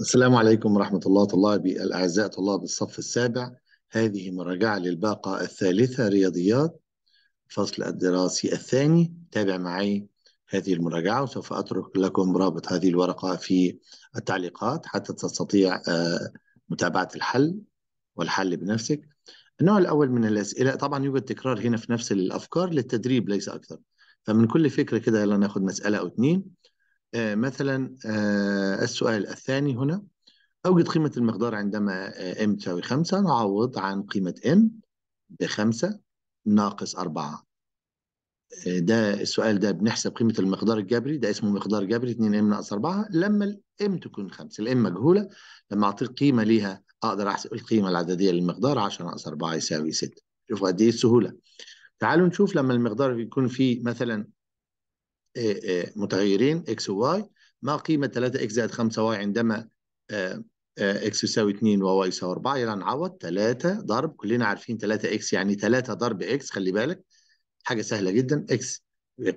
السلام عليكم ورحمة الله طلابي الأعزاء طلاب الصف السابع هذه مراجعة للباقة الثالثة رياضيات الفصل الدراسي الثاني تابع معي هذه المراجعة وسوف أترك لكم رابط هذه الورقة في التعليقات حتى تستطيع آه، متابعة الحل والحل بنفسك النوع الأول من الأسئلة طبعا يوجد تكرار هنا في نفس الأفكار للتدريب ليس أكثر فمن كل فكرة كده يلا ناخد مسألة أو اثنين آه، مثلا آه، السؤال الثاني هنا أوجد قيمة المقدار عندما آه، m تساوي 5 نعوض عن قيمة m ب 5 ناقص 4 ده السؤال ده بنحسب قيمة المقدار الجبري ده اسمه مقدار جبري 2 m ناقص 4 لما الام تكون 5 الام مجهولة لما أعطيك قيمة ليها أقدر أحسب القيمة العددية للمقدار 10 ناقص 4 يساوي 6 شوفوا قد إيه السهولة تعالوا نشوف لما المقدار يكون فيه مثلا إيه، إيه، متغيرين اكس وواي ما قيمه 3 اكس زائد 5 واي عندما اكس آه، آه، يساوي 2 وواي يساوي 4 يلا نعوض 3 ضرب كلنا عارفين 3 اكس يعني 3 ضرب اكس خلي بالك حاجه سهله جدا اكس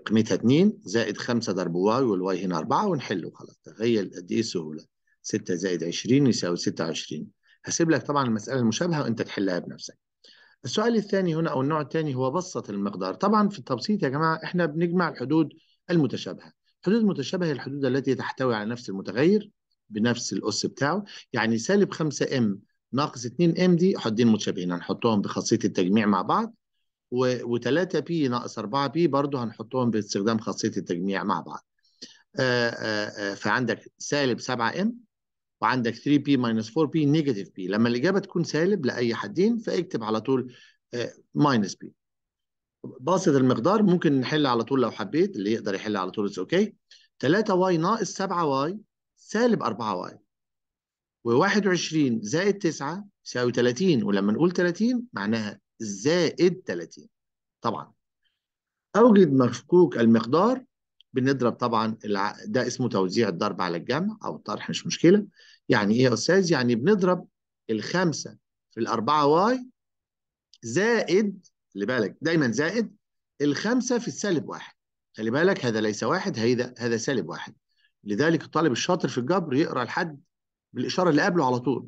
قيمتها 2 زائد 5 ضرب واي والواي هنا 4 ونحله خلاص تخيل قد ايه سهوله 6 زائد 20 يساوي 26 هسيب لك طبعا المساله المشابهه وانت تحلها بنفسك السؤال الثاني هنا او النوع الثاني هو بسط المقدار طبعا في التبسيط يا جماعه احنا بنجمع الحدود المتشابهه الحدود المتشابهه هي الحدود التي تحتوي على نفس المتغير بنفس الاس بتاعه يعني سالب 5 ام ناقص 2 ام دي حدين متشابهين هنحطهم بخاصيه التجميع مع بعض و3 بي ناقص 4 بي برضه هنحطهم باستخدام خاصيه التجميع مع بعض آه، آه، آه، فعندك سالب 7 ام وعندك 3 بي ماينس 4 بي نيجاتيف بي لما الاجابه تكون سالب لاي حدين فاكتب على طول ماينس بي باسط المقدار ممكن نحل على طول لو حبيت اللي يقدر يحل على طول اوكي 3 واي ناقص 7 واي سالب 4 واي و21 زائد 9 يساوي 30 ولما نقول 30 معناها زائد 30 طبعا اوجد مفكوك المقدار بنضرب طبعا ده اسمه توزيع الضرب على الجمع او الطرح مش مشكله يعني ايه يا استاذ يعني بنضرب الخمسه في الاربعه واي زائد خلي بالك دايما زائد الخمسة في السالب واحد خلي بالك هذا ليس واحد هذا هذا سالب واحد لذلك الطالب الشاطر في الجبر يقرأ الحد بالإشارة اللي قبله على طول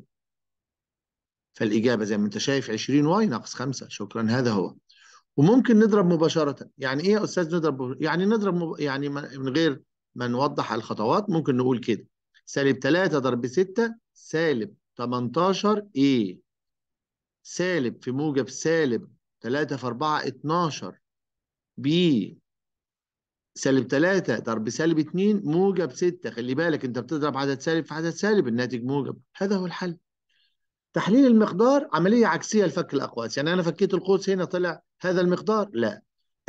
فالإجابة زي ما أنت شايف 20 واي ناقص 5 شكرا هذا هو وممكن نضرب مباشرة يعني إيه يا أستاذ نضرب يعني نضرب مب... يعني من غير ما نوضح الخطوات ممكن نقول كده سالب 3 ضرب 6 سالب 18 إيه سالب في موجب سالب 3 في 4 12 ب سالب 3 ضرب سالب 2 موجب 6 خلي بالك انت بتضرب عدد سالب في عدد سالب الناتج موجب هذا هو الحل تحليل المقدار عملية عكسية لفك الأقواس يعني أنا فكيت القوس هنا طلع هذا المقدار لا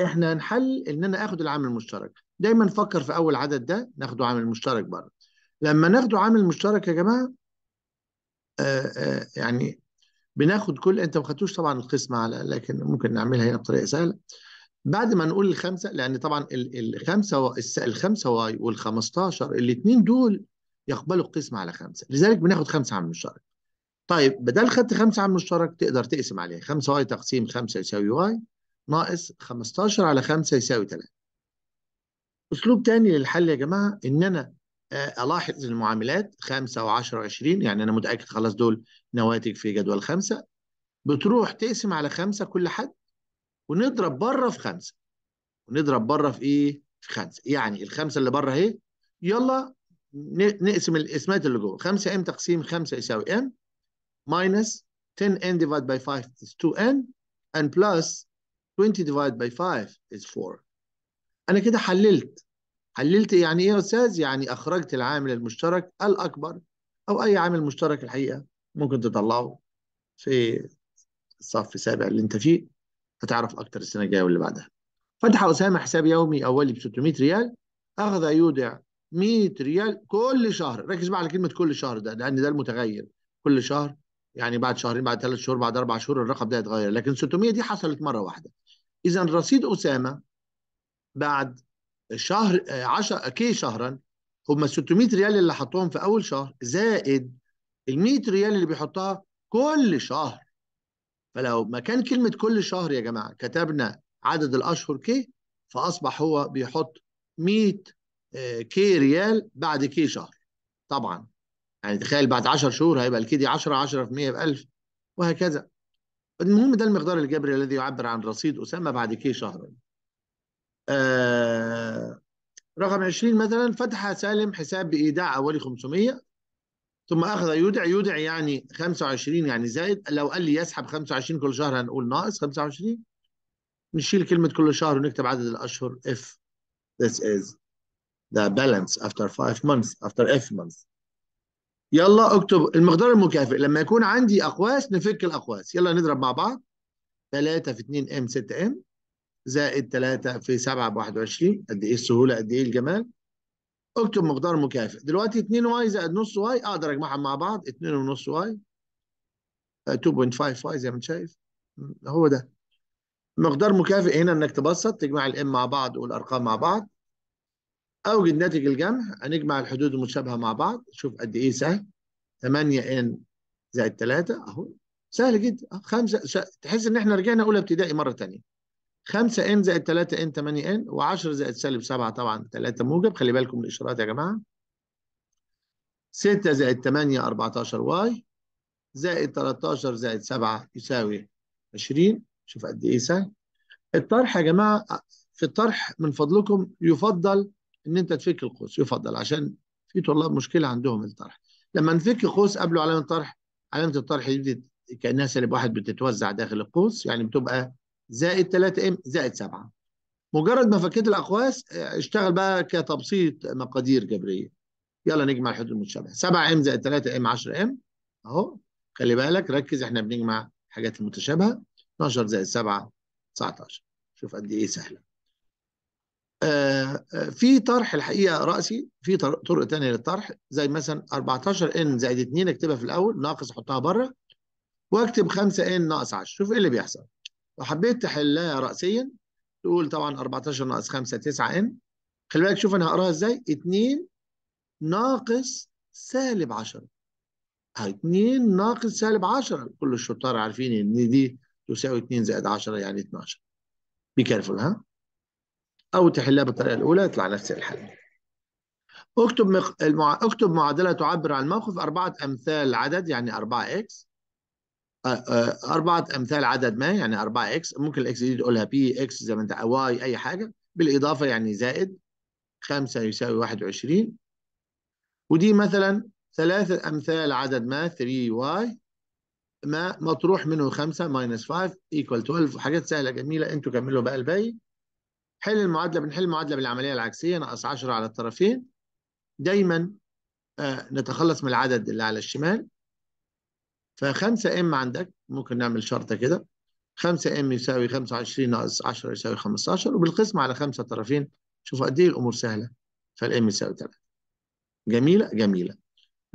إحنا هنحل إن أنا آخد العامل المشترك دايما نفكر في أول عدد ده ناخده عامل مشترك بره لما ناخده عامل مشترك يا جماعة آآ آه، آآ آه، يعني بناخد كل انت ما خدتوش طبعا القسمه على لكن ممكن نعملها هنا بطريقه سهله بعد ما نقول الخمسه لان طبعا الخمسه الخمسه واي وال15 الاثنين دول يقبلوا القسمه على خمسه لذلك بناخد خمسه عامل مشترك طيب بدل خدت خمسه عامل مشترك تقدر تقسم عليها 5 واي تقسيم 5 يساوي واي ناقص 15 على 5 يساوي 3 اسلوب تاني للحل يا جماعه ان انا آه، الاحظ المعاملات 5 و10 و20 يعني انا متاكد خلاص دول نواتج في جدول 5 بتروح تقسم على 5 كل حد ونضرب بره في 5 ونضرب بره في ايه؟ في 5 يعني الخمسه اللي بره اهي يلا نقسم الاسمات اللي جوه 5 ام تقسيم 5 يساوي ام ماينس 10 ان ديفايد باي 5 2 ان and بلس 20 ديفايد باي 5 4 انا كده حللت حللت يعني ايه يا استاذ يعني اخرجت العامل المشترك الاكبر او اي عامل مشترك الحقيقه ممكن تطلعه في الصف السابع اللي انت فيه هتعرف اكتر السنه الجايه واللي بعدها فتح اسامه حساب يومي اولي ب 600 ريال اخذ يودع 100 ريال كل شهر ركز بقى على كلمه كل شهر ده لان ده المتغير كل شهر يعني بعد شهرين بعد ثلاث شهور بعد اربع شهور الرقم ده يتغير لكن 600 دي حصلت مره واحده اذا رصيد اسامه بعد شهر 10 كي شهرا هم 600 ريال اللي حطوهم في اول شهر زائد ال 100 ريال اللي بيحطها كل شهر فلو مكان كلمه كل شهر يا جماعه كتبنا عدد الاشهر كي فاصبح هو بيحط 100 آه، كي ريال بعد كي شهر طبعا يعني تخيل بعد 10 شهور هيبقى الكي دي 10 10% في 100 ب 1000 وهكذا المهم ده المقدار الجبري الذي يعبر عن رصيد اسامه بعد كي شهر آه، رقم 20 مثلا فتح سالم حساب بإيداع حوالي 500 ثم أخذ يودع يودع يعني 25 يعني زائد لو قال لي يسحب 25 كل شهر هنقول ناقص 25 نشيل كلمة كل شهر ونكتب عدد الأشهر if this is the balance after 5 months after F months يلا اكتب المقدار المكافئ لما يكون عندي أقواس نفك الأقواس يلا نضرب مع بعض 3 في 2 ام 6 ام زائد 3 في 7 ب 21 قد ايه السهوله قد ايه الجمال اكتب مقدار مكافئ دلوقتي 2 واي زائد نص واي اقدر اجمعهم مع بعض 2 ونص واي 2.5 آه، واي زي ما انت شايف هو ده مقدار مكافئ هنا انك تبسط تجمع الام مع بعض والارقام مع بعض اوجد ناتج الجمع هنجمع الحدود المتشابهه مع بعض شوف قد ايه سهل 8 ان زائد 3 اهو سهل جدا 5 تحس ان احنا رجعنا اولى ابتدائي مره ثانيه 5 ان زائد 3 ان 8 ان و10 زائد سالب 7 طبعا 3 موجب خلي بالكم من الاشارات يا جماعه 6 زائد 8 14 واي زائد 13 زائد 7 يساوي 20 شوف قد ايه سهل الطرح يا جماعه في الطرح من فضلكم يفضل ان انت تفك القوس يفضل عشان في طلاب مشكله عندهم الطرح لما نفك قوس قبله علامه الطرح علامه الطرح دي كانها سالب واحد بتتوزع داخل القوس يعني بتبقى زائد 3 ام زائد 7 مجرد ما فكيت الاقواس آه، اشتغل بقى كتبسيط مقادير جبريه يلا نجمع الحدود المتشابهه 7 ام زائد 3 ام 10 ام اهو خلي بالك ركز احنا بنجمع الحاجات المتشابهه 12 زائد 7 19 شوف قد ايه سهله آه،, آه في طرح الحقيقه راسي في طرق ثانيه للطرح زي مثلا 14 ان زائد 2 اكتبها في الاول ناقص احطها بره واكتب 5 ان ناقص 10 شوف ايه اللي بيحصل لو حبيت تحلها رأسيا تقول طبعا 14 ناقص 5 9 ان خلي بالك شوف انا هقراها ازاي 2 ناقص سالب 10 2 ناقص سالب 10 كل الشطار عارفين ان دي تساوي 2 زائد 10 يعني 12 بي كارفول ها او تحلها بالطريقه الاولى يطلع نفس الحل اكتب مق... المع... اكتب معادله تعبر عن الموقف اربعه امثال عدد يعني 4 اكس آه، آه، أربعة أمثال عدد ما يعني 4 X ممكن الإكس دي تقولها بي إكس زي ما أنت واي أي حاجة بالإضافة يعني زائد 5 يساوي 21 ودي مثلا ثلاثة أمثال عدد ما 3 y ما مطروح منه 5 ماينس 5 ايكوال 12 حاجات سهله جميله انتوا كملوا بقى الباقي حل المعادله بنحل المعادله بالعمليه العكسيه ناقص 10 على الطرفين دايما آه نتخلص من العدد اللي على الشمال فخمسة ام عندك ممكن نعمل شرطة كده 5 ام يساوي 25 ناقص 10 يساوي 15 وبالقسمة على خمسة طرفين شوف قد ايه الامور سهلة فالام يساوي 3 جميلة جميلة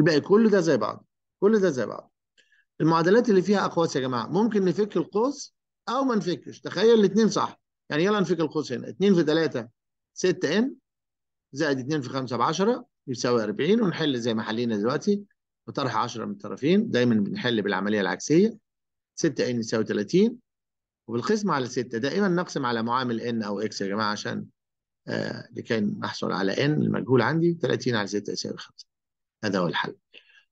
الباقي كل ده زي بعض كل ده زي بعض المعادلات اللي فيها اقواس يا جماعة ممكن نفك القوس او ما نفكش تخيل الاثنين صح يعني يلا نفك القوس هنا 2 في 3 6 ان زائد 2 في 5 ب 10 يساوي 40 ونحل زي ما حلينا دلوقتي وطرح 10 من الطرفين دايما بنحل بالعملية العكسية 6 n يساوي 30 وبالقسم على 6 دائما نقسم على معامل n أو اكس يا جماعة عشان آه لكي نحصل على n المجهول عندي 30 على 6 يساوي 5 هذا هو الحل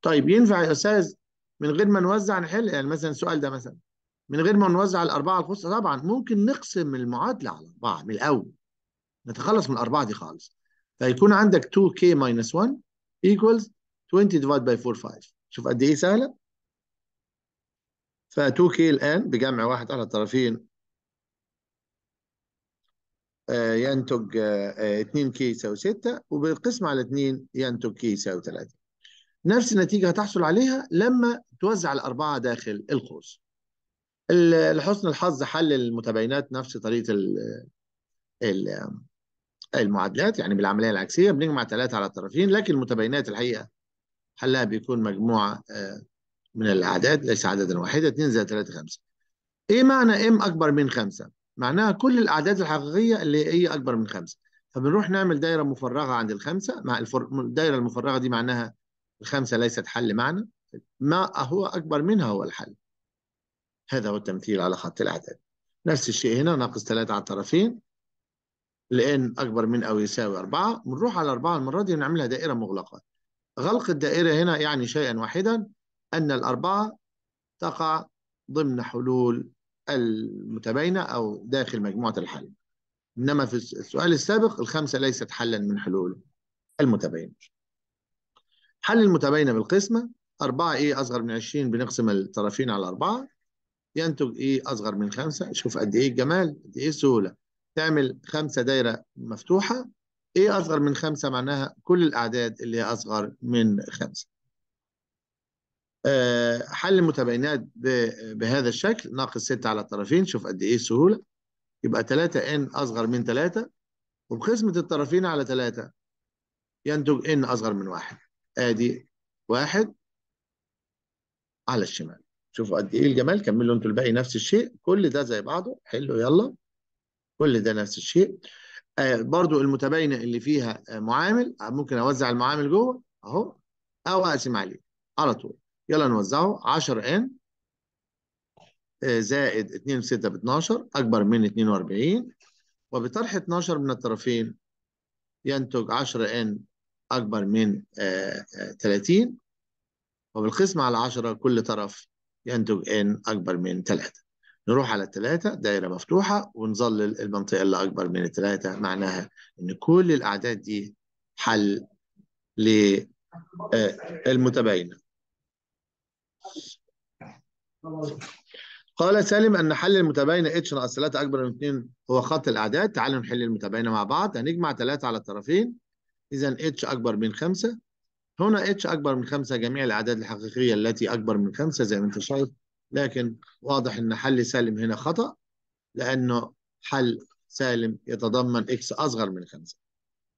طيب ينفع يا أستاذ من غير ما نوزع نحل يعني مثلا السؤال ده مثلا من غير ما نوزع الأربعة الخصة طبعا ممكن نقسم المعادلة على أربعة من الأول نتخلص من الأربعة دي خالص فيكون عندك 2k ماينس 1 equals 20 ديفايد باي 4 5 شوف قد ايه سهله ف 2 كي الان بجمع واحد على الطرفين آه، ينتج 2 آه، كي آه، يساوي 6 وبالقسم على 2 ينتج كي يساوي 3 نفس النتيجة هتحصل عليها لما توزع الأربعة داخل القوس لحسن الحظ حل المتباينات نفس طريقة المعادلات يعني بالعملية العكسية بنجمع 3 على الطرفين لكن المتباينات الحقيقة حلها بيكون مجموعة آه، من الأعداد ليس عددا واحدة 2 زائد 3 5 إيه معنى إم إيه أكبر من 5 معناها كل الأعداد الحقيقية اللي هي إيه أكبر من 5 فبنروح نعمل دايرة مفرغة عند الخمسة مع الفر... الدايرة المفرغة دي معناها الخمسة ليست حل معنى ما هو أكبر منها هو الحل هذا هو التمثيل على خط الأعداد نفس الشيء هنا ناقص 3 على الطرفين لأن أكبر من أو يساوي 4 بنروح على 4 المرة دي ونعملها دائرة مغلقة غلق الدائرة هنا يعني شيئا واحدا أن الأربعة تقع ضمن حلول المتباينة أو داخل مجموعة الحل إنما في السؤال السابق الخمسة ليست حلا من حلول المتباينة حل المتباينة بالقسمة 4 إيه أصغر من 20 بنقسم الطرفين على 4 ينتج إيه أصغر من 5 شوف قد إيه الجمال قد إيه السهولة تعمل خمسة دايرة مفتوحة ايه اصغر من خمسة معناها كل الاعداد اللي هي اصغر من خمسة آه، حل المتباينات بهذا الشكل ناقص 6 على الطرفين شوف قد ايه سهولة يبقى 3 ان اصغر من 3 وبقسمة الطرفين على 3 ينتج ان اصغر من 1 ادي 1 على الشمال شوفوا قد ايه الجمال كملوا انتوا الباقي نفس الشيء كل ده زي بعضه حلو يلا كل ده نفس الشيء آه، برضو المتباينه اللي فيها آه، معامل آه، ممكن اوزع المعامل جوه اهو او اقسم عليه على طول يلا نوزعه 10 ان زائد 2 في 6 ب 12 اكبر من 42 وبطرح 12 من الطرفين ينتج 10 ان اكبر من 30 وبالقسمة على 10 كل طرف ينتج ان اكبر من 3 نروح على الثلاثة دايرة مفتوحة ونظلل المنطقة اللي أكبر من الثلاثة معناها إن كل الأعداد دي حل للمتباينة آه، قال سالم أن حل المتباينة اتش ناقص 3 أكبر من 2 هو خط الأعداد تعالوا نحل المتباينة مع بعض هنجمع 3 على الطرفين إذا اتش أكبر من 5 هنا اتش أكبر من 5 جميع الأعداد الحقيقية التي أكبر من 5 زي ما أنت شايف لكن واضح ان حل سالم هنا خطأ لأنه حل سالم يتضمن إكس أصغر من 5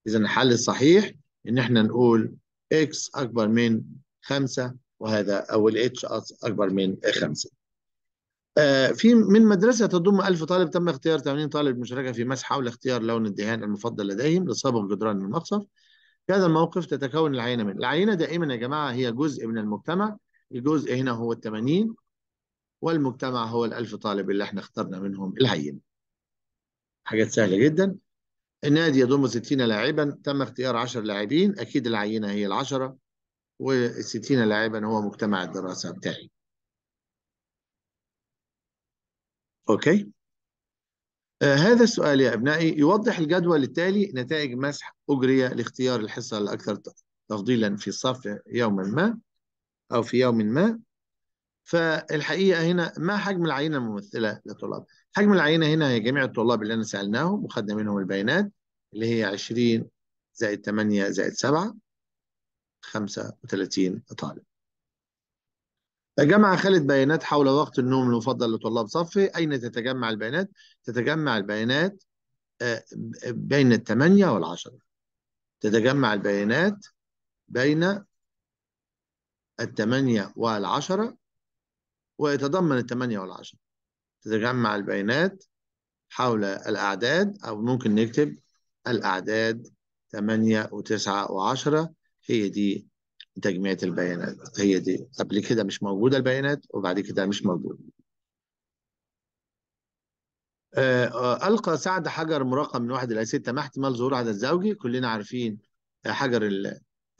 إذا الحل الصحيح إن إحنا نقول إكس أكبر من 5 وهذا أو الإتش أكبر من 5 آه، في من مدرسة تضم 1000 طالب تم اختيار 80 طالب مشاركة في مسح حول اختيار لون الدهان المفضل لديهم لسابق جدران المقصف في هذا الموقف تتكون العينة من العينة دائما يا جماعة هي جزء من المجتمع الجزء هنا هو ال 80 والمجتمع هو الألف طالب اللي احنا اخترنا منهم العينه حاجات سهلة جدا النادي يضم 60 لاعبا تم اختيار 10 لاعبين أكيد العينة هي العشرة وال 60 لاعبا هو مجتمع الدراسة بتاعي أوكي آه هذا السؤال يا أبنائي يوضح الجدول التالي نتائج مسح أجري لاختيار الحصة الأكثر تفضيلا في الصف يوما ما أو في يوم ما فالحقيقه هنا ما حجم العينه الممثله للطلاب؟ حجم العينه هنا هي جميع الطلاب اللي انا سالناهم وخدنا منهم البيانات اللي هي 20 زائد 8 زائد 7 35 طالب. جمع خالد بيانات حول وقت النوم المفضل لطلاب صفه، اين تتجمع البيانات؟ تتجمع البيانات آه، بين الثمانية والعشرة تتجمع البيانات بين الثمانية والعشرة ويتضمن الثمانية والعشرة تتجمع البيانات حول الأعداد أو ممكن نكتب الأعداد ثمانية وتسعة وعشرة هي دي تجميع البيانات هي دي قبل كده مش موجودة البيانات وبعد كده مش موجودة آه، ألقى سعد حجر مرقم من واحد إلى ستة ما احتمال ظهور عدد زوجي كلنا عارفين حجر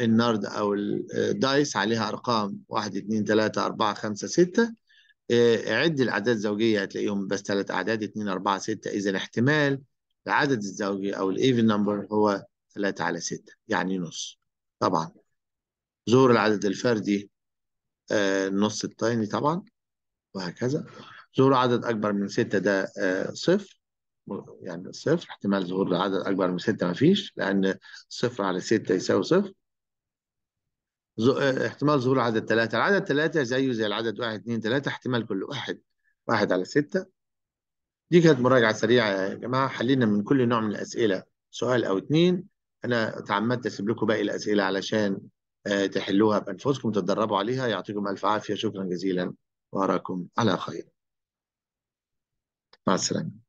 النرد أو الدايس عليها أرقام واحد اتنين تلاتة أربعة خمسة ستة آه، عد الاعداد الزوجيه هتلاقيهم بس ثلاث اعداد 2 4 6 اذا احتمال العدد الزوجي او الايفن نمبر هو 3 على 6 يعني نص طبعا زور العدد الفردي آه، النص التاني طبعا وهكذا ظهور عدد أكبر من ستة ده آه، صفر يعني صفر احتمال ظهور عدد أكبر من ستة مفيش لأن صفر على ستة يساوي صفر آه، احتمال ظهور عدد ثلاثة العدد ثلاثة زيه زي العدد واحد اثنين ثلاثة احتمال كل واحد واحد على ستة دي كانت مراجعة سريعة يا جماعة حلينا من كل نوع من الأسئلة سؤال أو اتنين أنا تعمدت أسيب لكم باقي الأسئلة علشان آه، تحلوها بأنفسكم تتدربوا عليها يعطيكم ألف عافية شكرا جزيلا وأراكم على خير مع السلامة